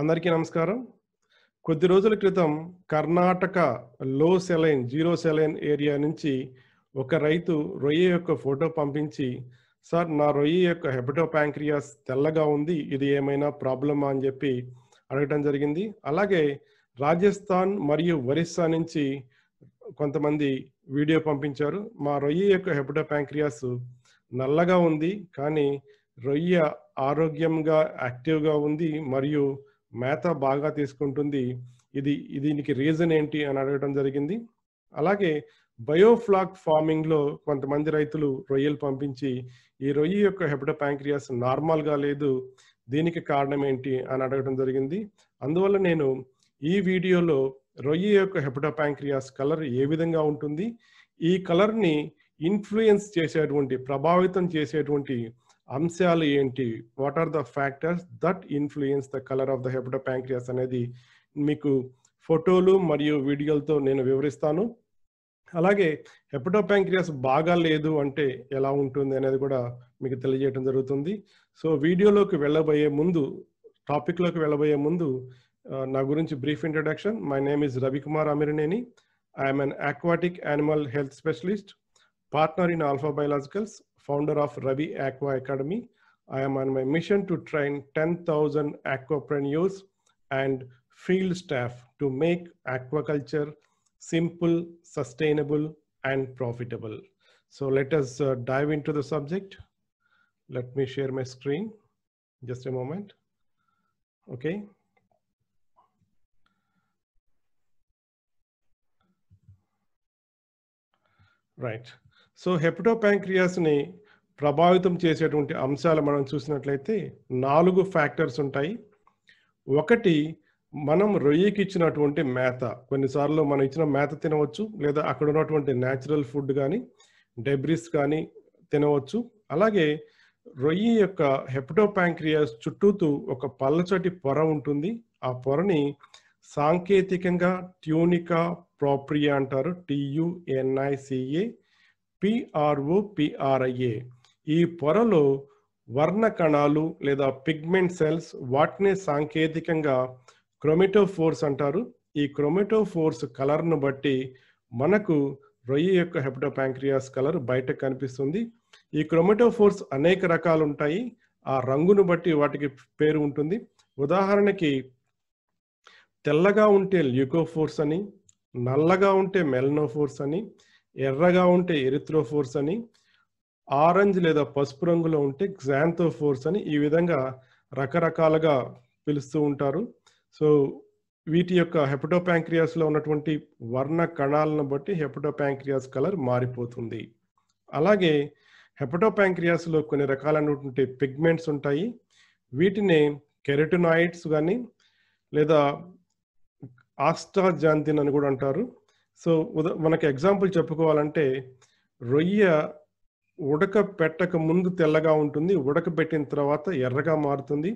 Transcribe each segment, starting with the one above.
అందరికీ నమస్కారం కొద్ది రోజుల క్రితం కర్ణాటక లో సెలైన్ జీరో సెలైన్ ఏరియా నుంచి ఒక రైతు రొయ్య యొక్క ఫోటో పంపించి సార్ నా రొయ్య యొక్క హెపటో ప్యాంక్రియాస్ తెల్లగా ఉంది ఇది ఏమైనా ప్రాబ్లమా అని చెప్పి అడగటం జరిగింది అలాగే రాజస్థాన్ మరియు ఒరిస్సా నుంచి కొంతమంది వీడియో పంపించారు మా రొయ్య యొక్క హెపటో ప్యాంక్రియాస్ నల్లగా ఉంది కానీ రొయ్య ఆరోగ్యంగా యాక్టివ్గా ఉంది మరియు మేత బాగా తీసుకుంటుంది ఇది దీనికి రీజన్ ఏంటి అని అడగడం జరిగింది అలాగే బయోఫ్లాక్ ఫార్మింగ్ లో కొంతమంది రైతులు రొయ్యలు పంపించి ఈ రొయ్య యొక్క హెపటోపాంక్రియాస్ నార్మల్ గా లేదు దీనికి కారణం ఏంటి అని అడగడం జరిగింది అందువల్ల నేను ఈ వీడియోలో రొయ్య యొక్క హెపటోపాంక్రియాస్ కలర్ ఏ విధంగా ఉంటుంది ఈ కలర్ని ఇన్ఫ్లుయెన్స్ చేసేటువంటి ప్రభావితం చేసేటువంటి అంశాలు ఏంటి what are the factors that influence the colour of the hepatopancreas అనేది మీకు ఫోటోలు మరియు వీడియోలతో నేను వివరిస్తాను అలాగే హెపటోపాంక్రియాస్ బాగా లేదు అంటే ఎలా ఉంటుంది అనేది కూడా మీకు తెలియజేయడం జరుగుతుంది సో వీడియోలోకి వెళ్ళబోయే ముందు టాపిక్లోకి వెళ్ళబోయే ముందు నా గురించి brief introduction my name is Ravikumar Amiraneni I'm an aquatic animal health specialist partner in Alpha Biologicals founder of Ravi Aqua Academy. I am on my mission to train 10,000 aquapreneurs and field staff to make aquaculture simple, sustainable, and profitable. So let us uh, dive into the subject. Let me share my screen. Just a moment. Okay. Right. So హెప్టోప్యాంక్రియాస్ని ప్రభావితం చేసేటువంటి అంశాలు మనం చూసినట్లయితే నాలుగు factors ఉంటాయి ఒకటి మనం రొయ్యకి ఇచ్చినటువంటి మేత కొన్నిసార్లు మనం ఇచ్చిన మేత తినవచ్చు లేదా అక్కడ ఉన్నటువంటి న్యాచురల్ ఫుడ్ కానీ డెబ్రిస్ కానీ తినవచ్చు అలాగే రొయ్యి యొక్క హెప్టోప్యాంక్రియాస్ చుట్టూతూ ఒక పల్లచటి పొర ఉంటుంది ఆ పొరని సాంకేతికంగా ట్యూనికా ప్రాప్రియా అంటారు టియుఎన్ఐసిఏ పిఆర్ఓ పిఆర్ఐఏ ఈ పొరలో వర్ణ కణాలు లేదా పిగ్మెంట్ సెల్స్ వాటినే సాంకేతికంగా ఫోర్స్ అంటారు ఈ క్రొమెటోఫోర్స్ కలర్ను బట్టి మనకు రొయ్య యొక్క హెపటోపాంక్రియాస్ కలర్ బయట కనిపిస్తుంది ఈ ఫోర్స్ అనేక రకాలు ఉంటాయి ఆ రంగును బట్టి వాటికి పేరు ఉంటుంది ఉదాహరణకి తెల్లగా ఉంటే ల్యూకోఫోర్స్ అని నల్లగా ఉంటే ఫోర్స్ అని ఎర్రగా ఉంటే ఎరిత్రోఫోర్స్ అని ఆరెంజ్ లేదా పసుపు రంగులో ఉంటే గ్జాంథోఫోర్స్ అని ఈ విధంగా రకరకాలుగా పిలుస్తూ ఉంటారు సో వీటి యొక్క హెపటోప్యాంక్రియాస్లో ఉన్నటువంటి వర్ణ కణాలను బట్టి హెపటోప్యాంక్రియాస్ కలర్ మారిపోతుంది అలాగే హెపటోప్యాంక్రియాస్లో కొన్ని రకాలైనటువంటి పిగ్మెంట్స్ ఉంటాయి వీటిని కెరటినాయిడ్స్ కానీ లేదా ఆస్టాజాంతిన్ అని కూడా అంటారు సో ఉద మనకి ఎగ్జాంపుల్ చెప్పుకోవాలంటే రొయ్య ఉడక పెట్టక ముందు తెల్లగా ఉంటుంది ఉడక పెట్టిన తర్వాత ఎర్రగా మారుతుంది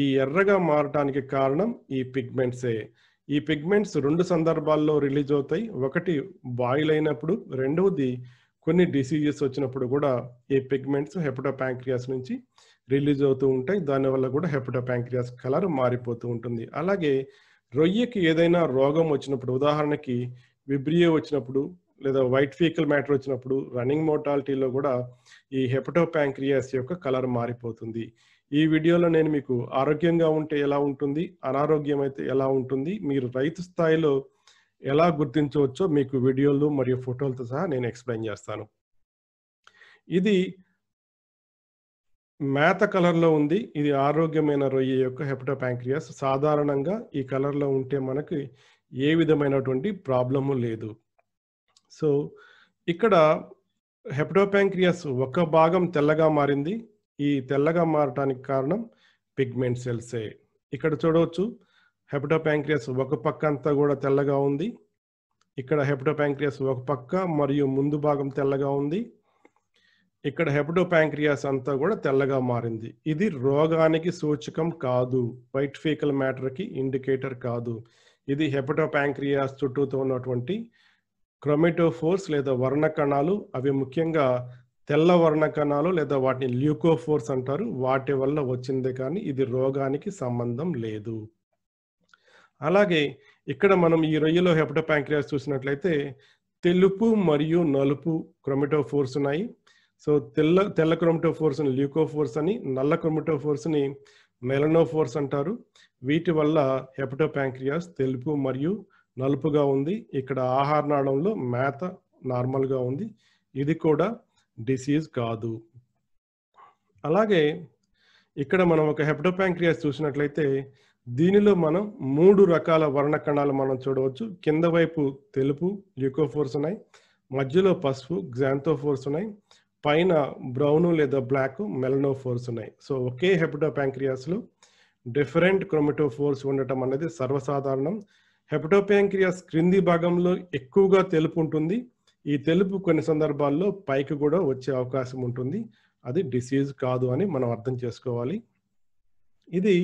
ఈ ఎర్రగా మారటానికి కారణం ఈ పిగ్మెంట్సే ఈ పిగ్మెంట్స్ రెండు సందర్భాల్లో రిలీజ్ అవుతాయి ఒకటి బాయిల్ అయినప్పుడు రెండవది కొన్ని డిసీజెస్ వచ్చినప్పుడు కూడా ఈ పిగ్మెంట్స్ హెపటో ప్యాంక్రియాస్ నుంచి రిలీజ్ అవుతూ ఉంటాయి దానివల్ల కూడా హెపటో ప్యాంక్రియాస్ కలర్ మారిపోతూ ఉంటుంది అలాగే రొయ్యకి ఏదైనా రోగం వచ్చినప్పుడు ఉదాహరణకి విబ్రియో వచ్చినప్పుడు లేదా వైట్ ఫీకల్ మ్యాటర్ వచ్చినప్పుడు రన్నింగ్ మోటాలిటీలో కూడా ఈ ప్యాంక్రియాస్ యొక్క కలర్ మారిపోతుంది ఈ వీడియోలో నేను మీకు ఆరోగ్యంగా ఉంటే ఎలా ఉంటుంది అనారోగ్యం అయితే ఎలా ఉంటుంది మీరు రైతు స్థాయిలో ఎలా గుర్తించవచ్చో మీకు వీడియోలు మరియు ఫోటోలతో సహా నేను ఎక్స్ప్లెయిన్ చేస్తాను ఇది మేత కలర్లో ఉంది ఇది ఆరోగ్యమైన రొయ్య యొక్క ప్యాంక్రియాస్ సాధారణంగా ఈ కలర్లో ఉంటే మనకి ఏ విధమైనటువంటి ప్రాబ్లము లేదు సో ఇక్కడ హెప్టోపాంక్రియాస్ ఒక భాగం తెల్లగా మారింది ఈ తెల్లగా మారటానికి కారణం పిగ్మెంట్ సెల్సే ఇక్కడ చూడవచ్చు హెపటోపాంక్రియాస్ ఒక పక్క అంతా కూడా తెల్లగా ఉంది ఇక్కడ హెపటోపాంక్రియాస్ ఒక పక్క మరియు ముందు భాగం తెల్లగా ఉంది ఇక్కడ హెప్టోపాంక్రియాస్ అంతా కూడా తెల్లగా మారింది ఇది రోగానికి సూచకం కాదు వైట్ ఫీకల్ మ్యాటర్కి ఇండికేటర్ కాదు ఇది హెపటోపాంక్రియాస్ చుట్టూతో ఉన్నటువంటి క్రొమెటోఫోర్స్ లేదా వర్ణ కణాలు అవి ముఖ్యంగా తెల్ల వర్ణ కణాలు లేదా వాటిని ల్యూకోఫోర్స్ అంటారు వాటి వల్ల వచ్చిందే కానీ ఇది రోగానికి సంబంధం లేదు అలాగే ఇక్కడ మనం ఈ రొయ్యలో హెపటోపాంక్రియాస్ చూసినట్లయితే తెలుపు మరియు నలుపు క్రొమెటోఫోర్స్ ఉన్నాయి సో తెల్ల తెల్ల క్రొమెటోఫోర్స్ని ల్యూకోఫోర్స్ అని నల్ల క్రొమెటోఫోర్స్ని మెలనోఫోర్స్ అంటారు వీటి వల్ల హెపటోపాంక్రియాస్ తెలుపు మరియు నలుపుగా ఉంది ఇక్కడ ఆహార నాళంలో మేత నార్మల్గా ఉంది ఇది కూడా డిసీజ్ కాదు అలాగే ఇక్కడ మనం ఒక హెపటోపాంక్రియాస్ చూసినట్లయితే దీనిలో మనం మూడు రకాల వర్ణ కణాలు మనం చూడవచ్చు కింద వైపు తెలుపు యుకోఫోర్స్ ఉన్నాయి మధ్యలో పసుపు గ్జాంతోఫోర్స్ ఉన్నాయి పైన బ్రౌను లేదా బ్లాక్ మెలనోఫోర్స్ ఉన్నాయి సో ఒకే హెపటో ప్యాంక్రియాస్లో డిఫరెంట్ క్రోమెటోఫోర్స్ ఉండటం అనేది సర్వసాధారణం హెపటో ప్యాంక్రియాస్ క్రింది భాగంలో ఎక్కువగా తెలుపు ఉంటుంది ఈ తెలుపు కొన్ని సందర్భాల్లో పైకి కూడా వచ్చే అవకాశం ఉంటుంది అది డిసీజ్ కాదు అని మనం అర్థం చేసుకోవాలి ఇది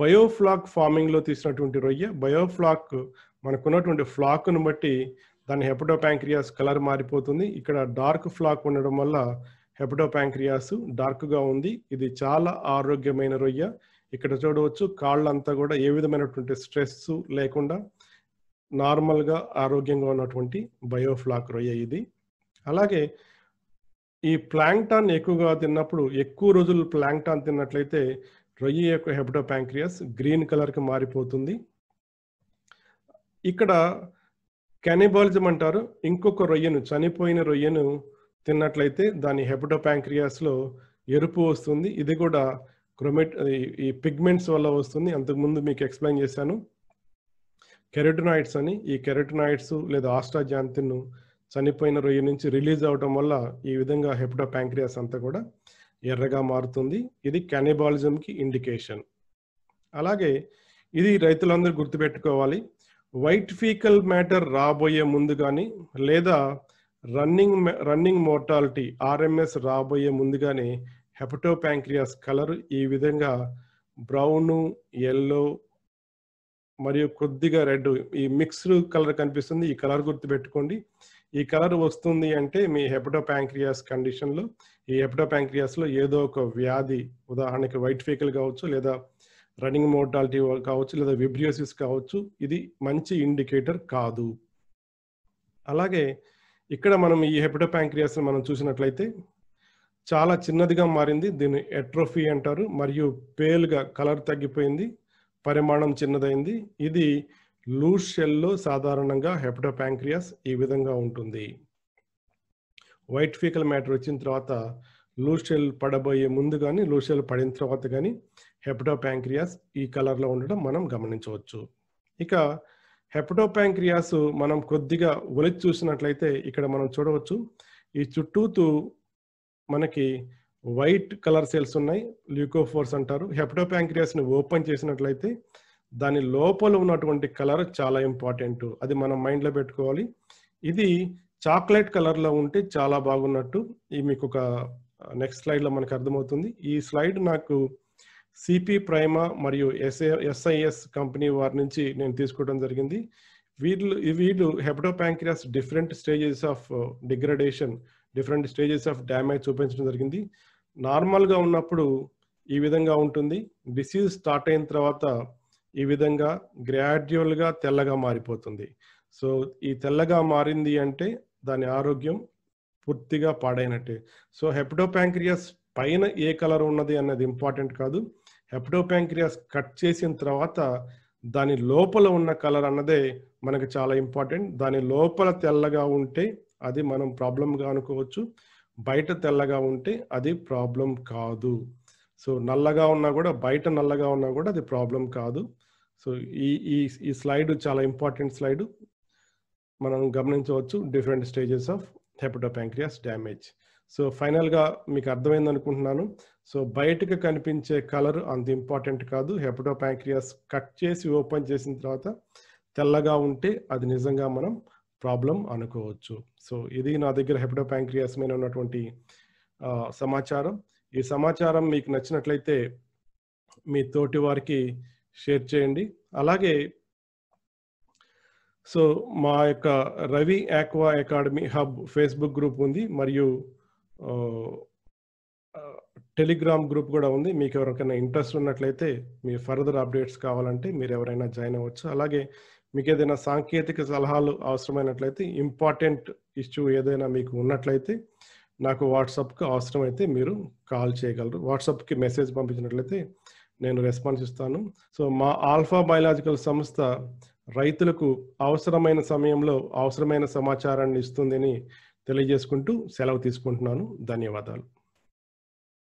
బయోఫ్లాక్ ఫార్మింగ్లో తీసినటువంటి రొయ్య బయోఫ్లాక్ మనకున్నటువంటి ఫ్లాక్ను బట్టి దాని హెపటో ప్యాంక్రియాస్ కలర్ మారిపోతుంది ఇక్కడ డార్క్ ఫ్లాక్ ఉండడం వల్ల హెపటో ప్యాంక్రియాస్ డార్క్గా ఉంది ఇది చాలా ఆరోగ్యమైన రొయ్య ఇక్కడ చూడవచ్చు కాళ్ళంతా కూడా ఏ విధమైనటువంటి స్ట్రెస్ లేకుండా నార్మల్గా ఆరోగ్యంగా ఉన్నటువంటి బయోఫ్లాక్ రొయ్య ఇది అలాగే ఈ ప్లాంక్టాన్ ఎక్కువగా తిన్నప్పుడు ఎక్కువ రోజులు ప్లాంక్టాన్ తిన్నట్లయితే రొయ్య యొక్క హెపటో ప్యాంక్రియాస్ గ్రీన్ కలర్కి మారిపోతుంది ఇక్కడ కెనిబాలిజం అంటారు ఇంకొక రొయ్యను చనిపోయిన రొయ్యను తిన్నట్లయితే దాని హెపటోపాంక్రియాస్లో ఎరుపు వస్తుంది ఇది కూడా క్రొమెట్ ఈ పిగ్మెంట్స్ వల్ల వస్తుంది అంతకుముందు మీకు ఎక్స్ప్లెయిన్ చేశాను కెరటనాయిడ్స్ అని ఈ కెరటనాయిడ్స్ లేదా ఆస్ట్రాజాంతిన్ చనిపోయిన రొయ్య నుంచి రిలీజ్ అవడం వల్ల ఈ విధంగా హెపటో ప్యాంక్రియాస్ అంతా కూడా ఎర్రగా మారుతుంది ఇది కెనిబాలిజంకి ఇండికేషన్ అలాగే ఇది రైతులందరూ గుర్తుపెట్టుకోవాలి వైట్ ఫీకల్ మ్యాటర్ రాబోయే ముందు కానీ లేదా రన్నింగ్ రన్నింగ్ మోర్టాలిటీ ఆర్ఎంఎస్ రాబోయే ముందు కానీ హెపటోపాంక్రియాస్ కలర్ ఈ విధంగా బ్రౌను ఎల్లో మరియు కొద్దిగా రెడ్ ఈ మిక్స్డ్ కలర్ కనిపిస్తుంది ఈ కలర్ గుర్తుపెట్టుకోండి ఈ కలర్ వస్తుంది అంటే మీ హెపటోపాంక్రియాస్ కండిషన్లో ఈ హెపటోపాంక్రియాస్లో ఏదో ఒక వ్యాధి ఉదాహరణకి వైట్ ఫీకల్ కావచ్చు లేదా రన్నింగ్ మోటాలిటీ కావచ్చు లేదా విబ్రియోసిస్ కావచ్చు ఇది మంచి ఇండికేటర్ కాదు అలాగే ఇక్కడ మనం ఈ హెపటోపాంక్రియాస్ మనం చూసినట్లయితే చాలా చిన్నదిగా మారింది దీన్ని ఎట్రోఫీ అంటారు మరియు పేల్గా కలర్ తగ్గిపోయింది పరిమాణం చిన్నదైంది ఇది లూజ్ షెల్లో సాధారణంగా హెపటోపాంక్రియాస్ ఈ విధంగా ఉంటుంది వైట్ ఫీకల్ మ్యాటర్ వచ్చిన తర్వాత షెల్ పడబోయే ముందు కానీ లూషెల్ పడిన తర్వాత కానీ హెపటోపాంక్రియాస్ ఈ కలర్లో ఉండడం మనం గమనించవచ్చు ఇక హెపటోపాంక్రియాస్ మనం కొద్దిగా ఒలిచి చూసినట్లయితే ఇక్కడ మనం చూడవచ్చు ఈ చుట్టూతూ మనకి వైట్ కలర్ సెల్స్ ఉన్నాయి ల్యూకోఫోర్స్ అంటారు హెపటోపాంక్రియాస్ని ఓపెన్ చేసినట్లయితే దాని లోపల ఉన్నటువంటి కలర్ చాలా ఇంపార్టెంట్ అది మనం మైండ్లో పెట్టుకోవాలి ఇది చాక్లెట్ కలర్లో ఉంటే చాలా బాగున్నట్టు ఈ మీకు ఒక నెక్స్ట్ స్లైడ్లో మనకు అర్థమవుతుంది ఈ స్లైడ్ నాకు సిపి ప్రైమా మరియు ఎస్ఐఎస్ కంపెనీ వారి నుంచి నేను తీసుకోవడం జరిగింది వీళ్ళు వీళ్ళు hepatopancreas different stages of degradation different stages of damage చూపించడం జరిగింది నార్మల్గా ఉన్నప్పుడు ఈ విధంగా ఉంటుంది డిసీజ్ స్టార్ట్ అయిన తర్వాత ఈ విధంగా గ్రాడ్యువల్గా తెల్లగా మారిపోతుంది సో ఈ తెల్లగా మారింది అంటే దాని ఆరోగ్యం పూర్తిగా పాడైనట్టే సో హెపటోపాంక్రియాస్ పైన ఏ కలర్ ఉన్నది అన్నది ఇంపార్టెంట్ కాదు హెప్టోపాంక్రియాస్ కట్ చేసిన తర్వాత దాని లోపల ఉన్న కలర్ అన్నదే మనకు చాలా ఇంపార్టెంట్ దాని లోపల తెల్లగా ఉంటే అది మనం ప్రాబ్లంగా అనుకోవచ్చు బయట తెల్లగా ఉంటే అది ప్రాబ్లం కాదు సో నల్లగా ఉన్నా కూడా బయట నల్లగా ఉన్నా కూడా అది ప్రాబ్లం కాదు సో ఈ ఈ ఈ స్లైడ్ చాలా ఇంపార్టెంట్ స్లైడ్ మనం గమనించవచ్చు different stages of hepatopancreas damage so ఫైనల్గా మీకు అర్థమైంది అనుకుంటున్నాను సో బయటకు కనిపించే కలర్ అంత ఇంపార్టెంట్ కాదు హెపటో ప్యాంక్రియాస్ కట్ చేసి ఓపెన్ చేసిన తర్వాత తెల్లగా ఉంటే అది నిజంగా మనం ప్రాబ్లం అనుకోవచ్చు సో ఇది నా దగ్గర హెపటో ప్యాంక్రియాస్ మీద ఉన్నటువంటి సమాచారం ఈ సమాచారం మీకు నచ్చినట్లయితే మీ తోటి వారికి షేర్ చేయండి అలాగే సో మా యొక్క Ravi Aqua Academy Hub Facebook group ఉంది మరియు టెలిగ్రామ్ గ్రూప్ కూడా ఉంది మీకు ఎవరికైనా ఇంట్రెస్ట్ ఉన్నట్లయితే మీ ఫర్దర్ అప్డేట్స్ కావాలంటే మీరు ఎవరైనా జాయిన్ అవ్వచ్చు అలాగే మీకు ఏదైనా సాంకేతిక సలహాలు అవసరమైనట్లయితే ఇంపార్టెంట్ ఇష్యూ ఏదైనా మీకు ఉన్నట్లయితే నాకు వాట్సాప్కి అవసరమైతే మీరు కాల్ చేయగలరు వాట్సాప్కి మెసేజ్ పంపించినట్లయితే నేను రెస్పాన్స్ ఇస్తాను సో మా ఆల్ఫా బయలాజికల్ సంస్థ రైతులకు అవసరమైన సమయంలో అవసరమైన సమాచారాన్ని ఇస్తుందని తెలియజేసుకుంటూ సెలవు తీసుకుంటున్నాను ధన్యవాదాలు